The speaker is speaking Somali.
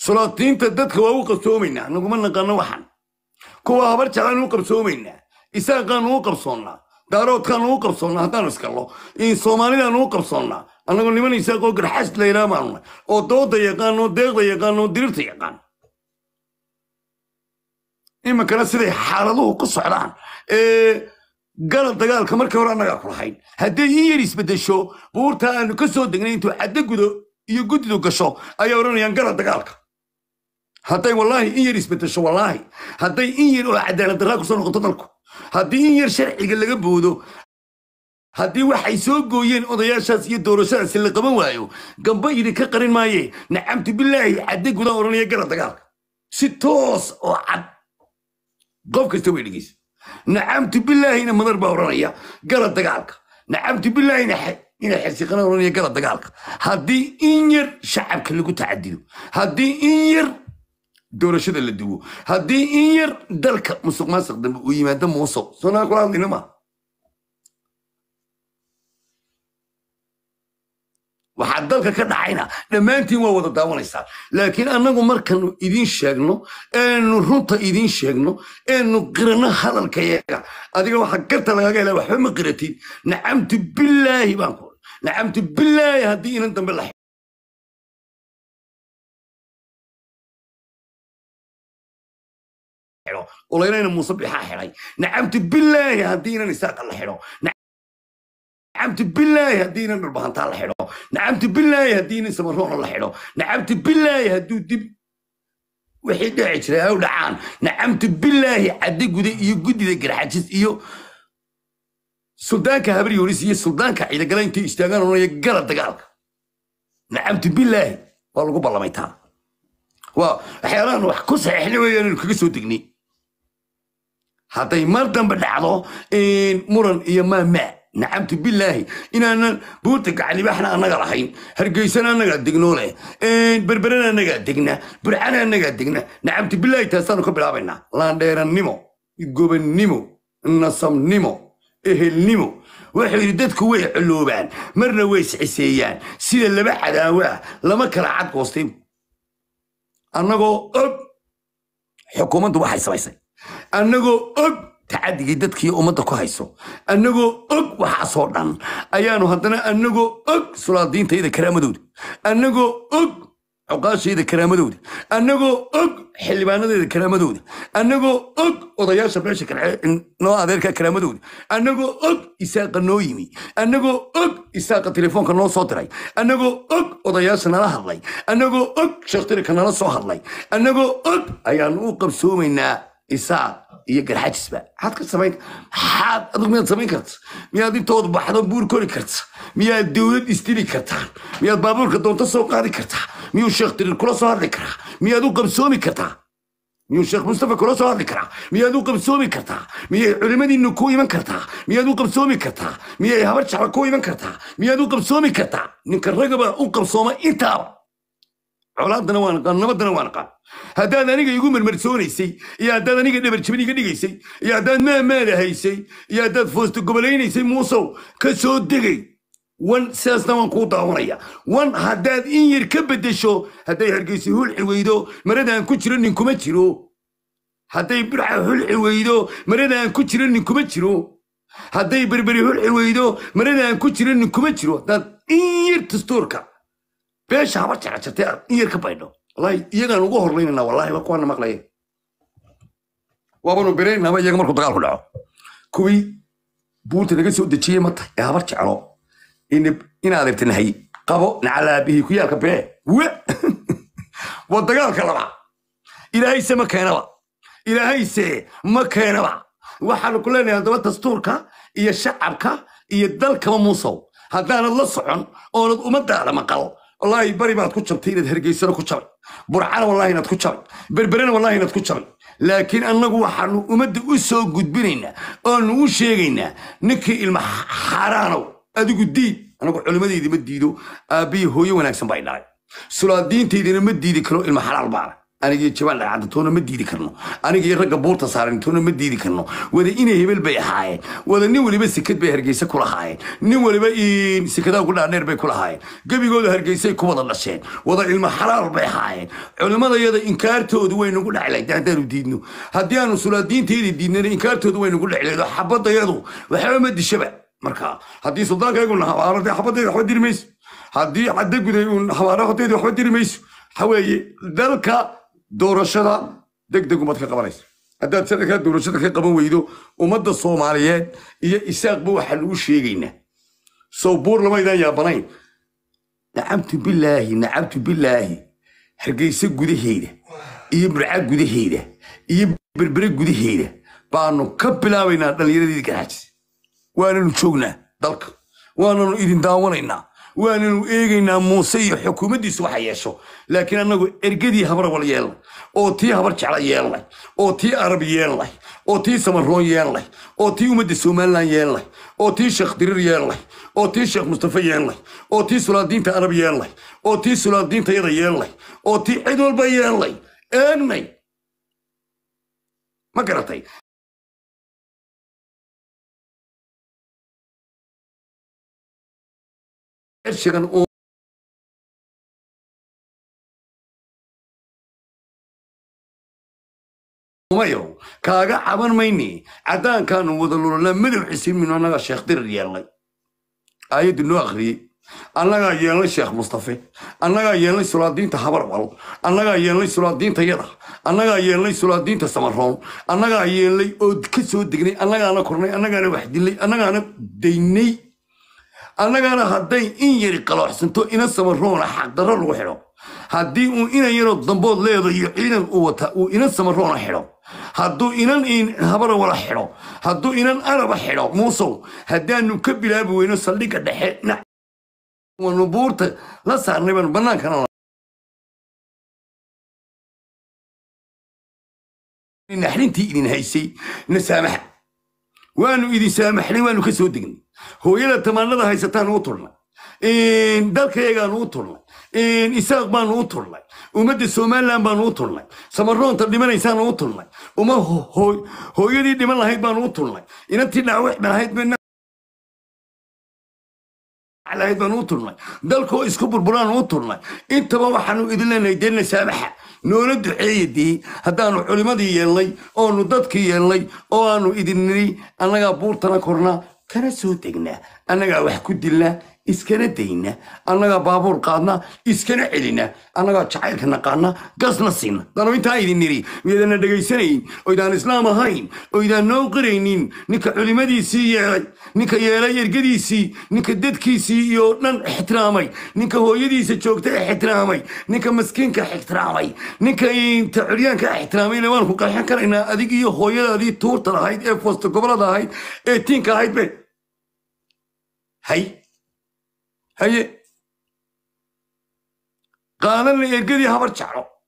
sulaatiinta dadka waa u qabsoomaynaa naguma naqaano waxan kuwa habar jacaanu u qabsoomaynaa isaaqaanu u qabsoonnaa daaroodkaanu u qabsoonnaa haddaanu iskallo soomaalidaanu u qabsoonnaa annagoo niman isaaqoo garxas la yidhaha oo dooda yaqaan deeqda yaqaan oo yaqaan iminkana siday xaaladuhu ku socdaan ee gala dagaalka markii hore annagaa ku hadday in yar isbedesho buurtaa aanu ka soo degnay intuu caddo gudo iyo guddidu gasho ayay odhanayaan gala dagaalka hadday wallaahi in yar isbedesho wallaahi hadday in yar oo cadaalad darraa ku soo noqoto dalku haddii in yar sharciga laga boodo haddii waxay soo gooyeen odayaashaas iyo doorashadaasi la qaban waayo gamba idinka qarin maaye nacamtu bilaahi cadde gudaan odhanaya gara dagaalka si toos oo cad qof kasta way dhegeysa nacamtu bilaahina madar baa odhanaya gara dagaalka nacamtu bilaahina ina xirsiqana odhanaya gara dagaalka haddii in yar shacabka lagu tacadido haddii in yar doorashada la duwo haddii in yar dalka musuq maasuq dambe uu yimaado muusow soonaan kula hadlayna maaha waxaa dalka ka dhacayna dhammaantiin waa wada daawanaysaa laakiin annagu markanu idiin sheegno eenu runta idin sheegno eenu qirano hadalka yaga adiga waxa garta lagaga helaa waxba ma qiratid nacamtu billaahi baan ku nacamtu billaahi haddii inan dambe la xidho olaynayna muuse bixaa xidhay nacamtu bilaahi haddiinan isaaqa la xidho nacamtu bilaahi haddiinan dhulbahantaa la xidho nacamtu bilaahi haddiinan samaroona la xidho nacamtu bilaahi hadduu dib wixii dhici jiray ay u dhacaan nacamtu bilaahi caddaguda iyo guddida garxajis iyo suldaanka habar yuris iyo suldaanka ciidagala intay istaagaan oonaya gala dagaalka nacamtu bilaahi waa lagu ballamay taa waa waxyaalahan wax ku saxiixna weeyaan inuu kaga soo degnay hadday mar dambe dhacdo muran iyo maamaa nacamtu bilaahi inaanan buurta gacalibaxna annaga lahayn hargeysana annagaa degno leh berberana annagaa degna burcana anagaa degna nacamtu bilaahi taasaanu ka bilaabaynaa laandheerannimo gobannimo nasabnimo ehelnimo wuxuu yidhi dadku way coloobaan marna way sciseeyaan sida laba cadaawo lama kala cad goostaybu annagoo og xukuumaddu waxay samaysay annagoo og tacadigii dadkii ummadda ku hayso annagoo og waxaasoo dhan ayaanu haddana annagoo og sulaadiintayda karaamadooda annagoo og cuqaashayda karaamadooda annagoo og xildhibaanadeeda karaamadooda annagoo og odayaasha beesha kalce adeerka karaamadooda annagoo og isaaqa noo yimi annagoo og isaaqa telefoonka noo soo diray annagoo og odayaasha nala hadlay annagoo og shaqtirika nala soo hadlay annagoo og ayaanu u qabsoomaynaa isaaq iyo garxajisba maxaad samayn maxaad adugu miyaad samayn karta miyaad intooda baxdo buur kori karta miyaad dowlad isdili kartaa miyaad baabuurka doonto soo qaadi kartaa miyuu sheekh dirir kula soo hadli karaa miyaad u qabsoomi kartaa miyuu sheekh mustafa kula soo hadli karaa miyaad u qabsoomi kartaa miyay culimmadiinna ku iman kartaa miyaad u qabsoomi kartaa miyay habar jaxla ku iman kartaa miyaad u qabsoomi kartaa ninka ragaba u qabsooma intaaba colaadana waan qaa nabadana waan qaa haddaad aniga igu marmarsoonaysay iyo haddaad aniga dhabarjabin iga dhigaysay iyo haddaad maamaada haysay iyo haddaad foosta gobolaynaysay muusow ka soo degay wan siaasna waan kuu daawanaya wan haddaad in yar ka bedesho hadday hargeysa hulxi weydo maradaan ku jiro nin kuma jiro hadday birxa hulxi weydo maradaan ku jiro nin kuma jiro hadday berberi hulxi weydo maradaan ku jiro nin kuma jiro haddaad in yar dastuurka beesha haba jecjatay aan iyar ka baydho walahi iyagaan uga horlaynana walahi wa kuwaana maqlaya waabanu beraynaba iyaga markuu dagaalku dhaco kuwii buunta naga soo dejiyey mata ee habar jeclo inaad irta qabo nacalaabihii ku yaalka bee we waa dagaalka laba ilaahayse ma keenaba ilaahayse ma keenaba waxaanu ku leenahay haddaba dastuurka iyo shacabka iyo dalkaba muusow haddaanad la socon oonad ummaddaada maqal wallaahi bari baad ku jabtay inaad hergeysana ku jabay burcana wallahi inaad ku jabay berberena wallahi inaad ku jabay laakiin annagu waxaanu ummadda u soo gudbinaynaa oonu u sheegaynaa ninkii ilma xaaraanow adigu diid anagu culimmadaydi ma diido aabbihii hooyo wanaagsan baa idhalay sulaadiintaydina ma diidi karo ilma xalaal baana anigii jabaan dhagcadda toona ma diidi karno anigii ragga buurta saaran toona ma diidi karno wada inay hebel bay ahaayeen wada nin waliba sikad bay hargeysa ku lahaayeen nin waliba sikadaha ugu dhaadheer bay ku lahaayeen gebigooda hargeysay ku wada dhasheen wada cilmo xalaal bay ahaayeen culimmadayada inkaartoodu waynugu dheclayd haddaanu diidno haddii aanu sulaadiintayda diidnana inkaartoodu waynugu dheclaydo xabadayadu waxba ma dishaba markaa haddii suldaankaygu xabadayda waxba diri mayso haddii caddaguday uun waxba diri mayso waxaa weeye dalka doorashada deg deg umaad ka qabanaysa haddaad sanadkaa doorashada ka qaban weydo ummadda soomaaliyeed iyo isaaqba waxaan ugu sheegaynaa soo buur lama idaan yaabanayn nacabtu bilaahi nacabtu bilaahi hargeysa gudaheeda iyo murca gudaheeda iyo berbere gudaheeda baanu ka bilaabaynaa dhallinyaradeedii garaajisa waananu joognaa dalka waananu idin daawanaynaa waananu eegaynaa muuse iyo xukuumaddiisu waxa yeesho laakiin annagu ergadii habar wal yeelnay oo tii habar jecla yeelnay oo tii arab yeelnay oo tii samaroon yeelnay oo tii ummadda somalilan yeelnay oo tii sheekh dirir yeelnay oo tii sheekh mustafe yeelnay oo tii sulaandiinta arab yeelnay oo tii sulaandiinta yada yeelnay oo tii cid walba yeellay eegnay ma garatay gerçekten o mayo kaaga caban mayni caddaankaanu wadalulana madaxiisi minu annagaa sheekh dirir yeelnay aayaddu noo akhriyey annagaa yeelnay sheekh mustafe annagaa yeelnay sulaadiinta habarbal annagaa yeelnay sulaadiinta yada annagaa yeelnay sulaadiinta samaroon annagaa yeelnay oo ka soo degnay annagaana kornay annagaana wax dilay annagaana daynay annagana hadday in yari qalooxsanto ina samaroona xaqdarro lagu xidho haddii uu inan yaroo dambood leedo iyo ciidan uu wata uu inan samaroona xidho hadduu inan habara wala xidho hadduu inan araba xidho muusow haddaannu ka bilaabi weyno saldhigga dhexe dhinaanu buurta la saarnay baan bannaankana naxrintii idin haysay nasaamaxa waanu idin saamaxnay waanu ka soo degnay hooyada tamaanada haysataan u turnay dalkayagaan u turnay isaaq baanu u turnay ummadda somalilan baanu u turnay samaroonta dhimanaysaanu u turnay uma hooyadii dhiman lahayd baanu u turnay inantii dhacwexdhalahayd baanu u turnay dalkoo isku burburaan u turnay intaba waxaanu idin leenahay deena saamaxa noola duceeyadii haddaanu culimadii yeelnay oonu dadkii yeelnay oo aannu idin niri annagaa buurtana korna kana soo degna annagaa wax ku dilnaa iskana dayna annagaa baabuur qaadna iskana celina annagaa jacaylka naqaana gasna siina danu intaa idin niri miyaydana dhegaysanayn oydaan islaam ahayn oo noo qiraynin ninka culimmadiisii yeelay ninka yeelay ergadiisii ninka dadkiisii iyo dhan ixtiraamay ninka hooyadiisa joogta ixtiraamay ninka maskiinka ixtiraamay ninka inta curyaanka ixtiraamayna waan ku qarxin karaynaa adig iyo hooyadaadii tuurta lahayd ee foosta gobolada ahayd ee tiinka ahayd be hay haye qaadana ergadii habar jeclo